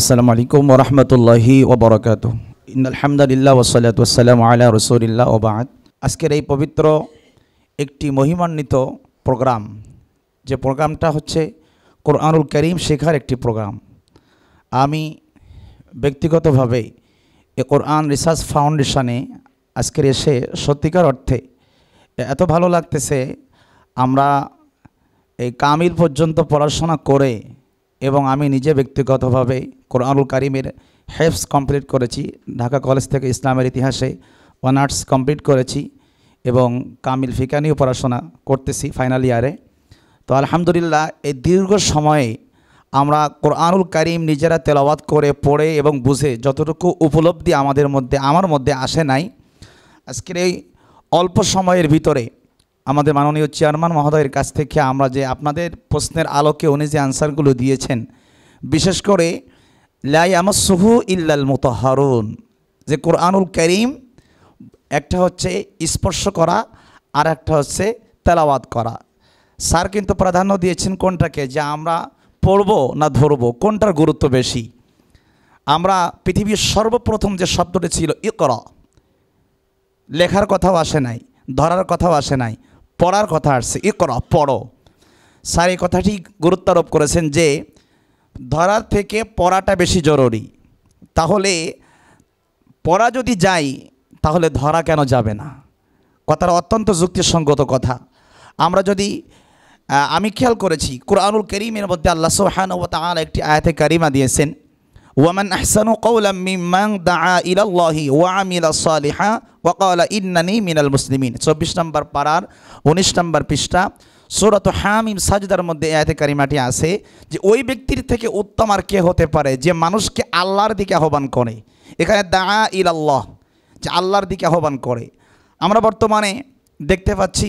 আসসালামু আলাইকুম ওরহমতুল্লাহি ওবরাকাত ইনালহামদুলিল্লাহ ওসালাত ওসালাম আল্লাহ রসুলিল্লাহ ওবাদ আজকের এই পবিত্র একটি মহিমান্বিত প্রোগ্রাম যে প্রোগ্রামটা হচ্ছে কোরআনুল করিম শেখার একটি প্রোগ্রাম আমি ব্যক্তিগতভাবে এ কোরআন রিসার্চ ফাউন্ডেশনে আজকের এসে সত্যিকার অর্থে এত ভালো লাগতেছে আমরা এই কামিল পর্যন্ত পড়াশোনা করে এবং আমি নিজে ব্যক্তিগতভাবে কোরআনুল কারিমের হেফস কমপ্লিট করেছি ঢাকা কলেজ থেকে ইসলামের ইতিহাসে অনার্স কমপ্লিট করেছি এবং কামিল ফিকানিও পড়াশোনা করতেছি ফাইনাল ইয়ারে তো আলহামদুলিল্লাহ এই দীর্ঘ সময়ে আমরা কোরআনুল কারিম নিজেরা তেলাওয়াত করে পড়ে এবং বুঝে যতটুকু উপলব্ধি আমাদের মধ্যে আমার মধ্যে আসে নাই আজকের এই অল্প সময়ের ভিতরে আমাদের মাননীয় চেয়ারম্যান মহোদয়ের কাছ থেকে আমরা যে আপনাদের প্রশ্নের আলোকে উনি যে আনসারগুলো দিয়েছেন বিশেষ করে লাই সুহু ইল্লাল মোতাহারুন যে কোরআনুল করিম একটা হচ্ছে স্পর্শ করা আর একটা হচ্ছে তেলাওয়াত করা স্যার কিন্তু প্রাধান্য দিয়েছেন কোনটাকে যে আমরা পড়ব না ধরব কোনটার গুরুত্ব বেশি আমরা পৃথিবীর সর্বপ্রথম যে শব্দটি ছিল করা লেখার কথাও আসে নাই ধরার কথাও আসে নাই পড়ার কথা আসছে ই কর পড়ো স্যার এই কথাটি আরোপ করেছেন যে ধরার থেকে পড়াটা বেশি জরুরি তাহলে পড়া যদি যাই তাহলে ধরা কেন যাবে না কথাটা অত্যন্ত যুক্তিসঙ্গত কথা আমরা যদি আমি খেয়াল করেছি কুরআনুল করিমের মধ্যে আল্লাহ সোহান ও তাহলে একটি আয়াতে কারিমা দিয়েছেন ওয়ামান আহসানু কৌলাম মিমাং দা ইলাল্লাহি ওয়া আমিলা সালিহা ওয়া ক্বালা ইন্নানি মিনাল মুসলিমিন চব্বিশ নম্বর পাড়ার উনিশ নম্বর পৃষ্ঠা সুরত হামিম সাজদার মধ্যে এতে কারিমাটি আছে যে ওই ব্যক্তির থেকে উত্তম আর কে হতে পারে যে মানুষকে আল্লাহর দিকে আহ্বান করে এখানে ইল আল্লাহ যে আল্লাহর দিকে আহ্বান করে আমরা বর্তমানে দেখতে পাচ্ছি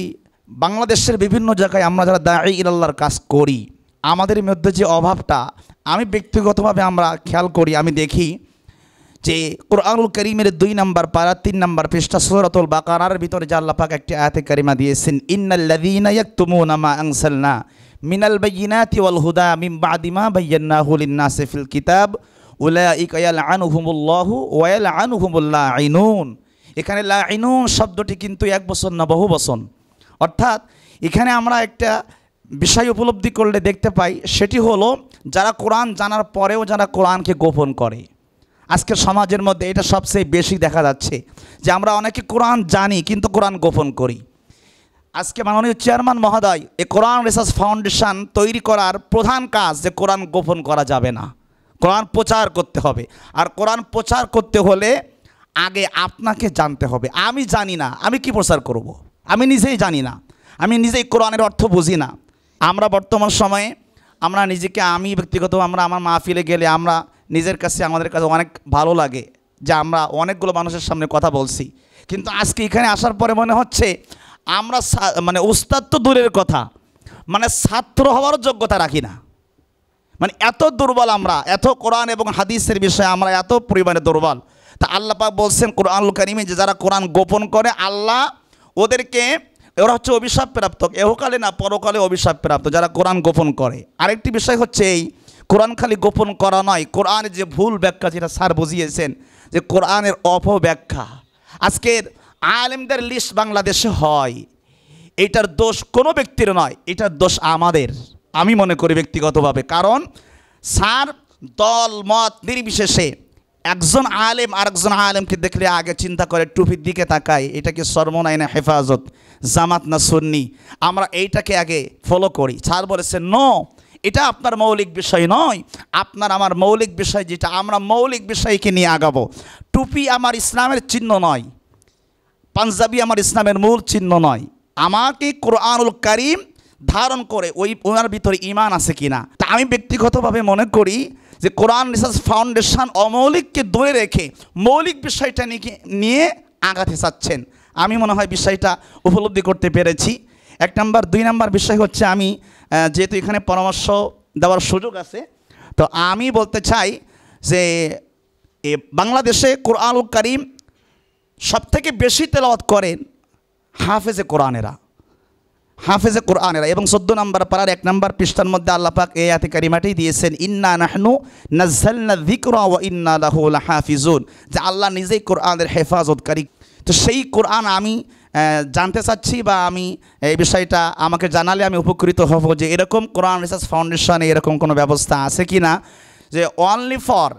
বাংলাদেশের বিভিন্ন জায়গায় আমরা যারা ইল আল্লাহর কাজ করি আমাদের মধ্যে যে অভাবটা আমি ব্যক্তিগতভাবে আমরা খেয়াল করি আমি দেখি যে কোরআনুল করিমের দুই নম্বর পারা তিন নম্বর পৃষ্ঠা সুরাতুল বাকারার ভিতরে জাল্লাপাক একটি আয়াতে কারিমা দিয়েছেন ইন্নাল্লাদিনা ইয়াকতুমুনা মা আনসালনা মিনাল বাইয়িনাতি ওয়াল হুদা মিন বাদি মা বায়্যানাহু লিন-নাসি ফিল কিতাব উলাইকা ইয়ালআনুহুমুল্লাহু ওয়া আইনুন এখানে এখানে আইনুন শব্দটি কিন্তু এক বছর না বহু বছর অর্থাৎ এখানে আমরা একটা বিষয় উপলব্ধি করলে দেখতে পাই সেটি হলো যারা কোরআন জানার পরেও যারা কোরআনকে গোপন করে আজকে সমাজের মধ্যে এটা সবচেয়ে বেশি দেখা যাচ্ছে যে আমরা অনেকে কোরআন জানি কিন্তু কোরআন গোপন করি আজকে মাননীয় চেয়ারম্যান মহোদয় এ কোরআন রিসার্চ ফাউন্ডেশন তৈরি করার প্রধান কাজ যে কোরআন গোপন করা যাবে না কোরআন প্রচার করতে হবে আর কোরআন প্রচার করতে হলে আগে আপনাকে জানতে হবে আমি জানি না আমি কি প্রচার করব। আমি নিজেই জানি না আমি নিজেই কোরআনের অর্থ বুঝি না আমরা বর্তমান সময়ে আমরা নিজেকে আমি ব্যক্তিগত আমরা আমার মাহফিলে গেলে আমরা নিজের কাছে আমাদের কাছে অনেক ভালো লাগে যে আমরা অনেকগুলো মানুষের সামনে কথা বলছি কিন্তু আজকে এখানে আসার পরে মনে হচ্ছে আমরা মানে উস্তাদ তো দূরের কথা মানে ছাত্র হওয়ার যোগ্যতা রাখি না মানে এত দুর্বল আমরা এত কোরআন এবং হাদিসের বিষয়ে আমরা এত পরিমাণে দুর্বল তা আল্লাপাক বলছেন কোরআন কারিমে যে যারা কোরআন গোপন করে আল্লাহ ওদেরকে ওরা হচ্ছে অভিশাপ প্রাপ্ত এহকালে না পরকালে অভিশাপ প্রাপ্ত যারা কোরআন গোপন করে আরেকটি বিষয় হচ্ছে এই কোরআন খালি গোপন করা নয় কোরআন যে ভুল ব্যাখ্যা যেটা স্যার বুঝিয়েছেন যে কোরআনের অপব্যাখ্যা আজকের আলেমদের লিস্ট বাংলাদেশে হয় এটার দোষ কোনো ব্যক্তির নয় এটার দোষ আমাদের আমি মনে করি ব্যক্তিগতভাবে কারণ স্যার দল মত নির্বিশেষে একজন আলেম আরেকজন আলেমকে দেখলে আগে চিন্তা করে টুপির দিকে তাকায় এটাকে কি হেফাজত জামাত না সন্নি আমরা এইটাকে আগে ফলো করি ছাড় বলেছে ন এটা আপনার মৌলিক বিষয় নয় আপনার আমার মৌলিক বিষয় যেটা আমরা মৌলিক বিষয়কে নিয়ে আগাবো টুপি আমার ইসলামের চিহ্ন নয় পাঞ্জাবি আমার ইসলামের মূল চিহ্ন নয় আমাকে কোরআনুল করিম ধারণ করে ওই ওনার ভিতরে ইমান আছে কিনা তা আমি ব্যক্তিগতভাবে মনে করি যে কোরআন রিসার্চ ফাউন্ডেশন অমৌলিককে দূরে রেখে মৌলিক বিষয়টা নিয়ে আগাতে চাচ্ছেন আমি মনে হয় বিষয়টা উপলব্ধি করতে পেরেছি এক নম্বর দুই নম্বর বিষয় হচ্ছে আমি যেহেতু এখানে পরামর্শ দেওয়ার সুযোগ আছে তো আমি বলতে চাই যে এ বাংলাদেশে কোরআনুল করিম সবথেকে বেশি তেলাওয়াত করেন হাফেজে কোরআনেরা হাফেজে কোরআনেরা এবং চোদ্দ নম্বর পাড়ার এক নম্বর পৃষ্ঠার মধ্যে আল্লাপাক এই আতে কারিমাটি দিয়েছেন ইন্না নাহনু নাজ্জালনা যিকরা ও ইন্না লাহু লাহাফিজুন যে আল্লাহ নিজেই কোরআনের হেফাজতকারী তো সেই কোরআন আমি জানতে চাচ্ছি বা আমি এই বিষয়টা আমাকে জানালে আমি উপকৃত হব যে এরকম কোরআন রিসার্চ ফাউন্ডেশনে এরকম কোনো ব্যবস্থা আছে কি না যে অনলি ফর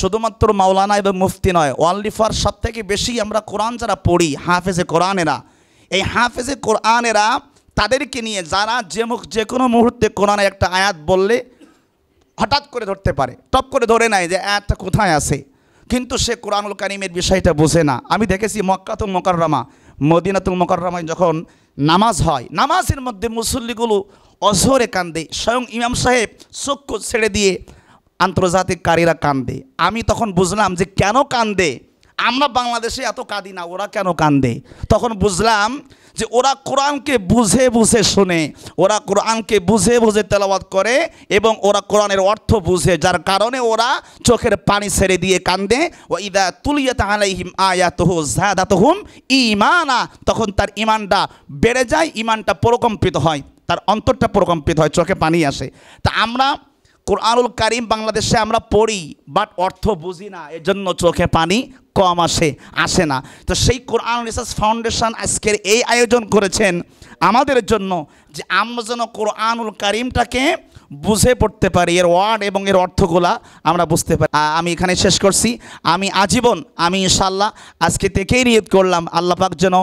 শুধুমাত্র মাওলানা এবং মুফতি নয় অনলি ফর সব থেকে বেশি আমরা কোরআন যারা পড়ি হাফেজে কোরআনেরা এই হাফেজে কোরআনেরা তাদেরকে নিয়ে যারা যে মুখ যে কোনো মুহূর্তে কোরআনে একটা আয়াত বললে হঠাৎ করে ধরতে পারে টপ করে ধরে নেয় যে আয়াতটা কোথায় আছে কিন্তু সে কোরআনুল কারিমের বিষয়টা বোঝে না আমি দেখেছি মক্কাতুল মকররামা মদিনাতুল মকররামায় যখন নামাজ হয় নামাজের মধ্যে মুসল্লিগুলো অঝরে কান্দে স্বয়ং ইমাম সাহেব চক্ষু ছেড়ে দিয়ে আন্তর্জাতিক কারীরা কান্দে আমি তখন বুঝলাম যে কেন কান্দে আমরা বাংলাদেশে এত কাঁদি না ওরা কেন কান্দে তখন বুঝলাম যে ওরা কোরআনকে বুঝে বুঝে শোনে ওরা কোরআনকে বুঝে বুঝে তেলাওয়াত করে এবং ওরা কোরআনের অর্থ বুঝে যার কারণে ওরা চোখের পানি ছেড়ে দিয়ে কান্দে ও ইদা তুলিয়া তাহালাইহিম আয়াতহ হুম ইমানা তখন তার ইমানটা বেড়ে যায় ইমানটা প্রকম্পিত হয় তার অন্তরটা প্রকম্পিত হয় চোখে পানি আসে তা আমরা কোরআনুল কারিম বাংলাদেশে আমরা পড়ি বাট অর্থ বুঝি না এর জন্য চোখে পানি কম আসে আসে না তো সেই কোরআন রিসার্চ ফাউন্ডেশন আজকের এই আয়োজন করেছেন আমাদের জন্য যে আমরা যেন কোরআনুল কারিমটাকে বুঝে পড়তে পারি এর ওয়ার্ড এবং এর অর্থগুলা আমরা বুঝতে পারি আমি এখানে শেষ করছি আমি আজীবন আমি ইনশাল্লাহ আজকে থেকেই নিয়ত করলাম আল্লাহ পাক যেন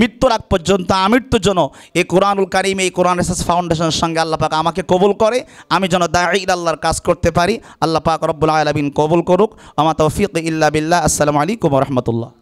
মৃত্যুর আগ পর্যন্ত আমৃত্যু যেন এই কোরআনুল কারিম এই কোরআন রেসাস ফাউন্ডেশনের সঙ্গে আল্লাহ পাক আমাকে কবুল করে আমি যেন দাঈদ আল্লাহর কাজ করতে পারি আল্লাহ পাক রব্বুল আলমিন কবুল করুক আমার তৌফিক ইল্লা বিল্লাহ আসসালামু আলাইকুম রহমতুল্লাহ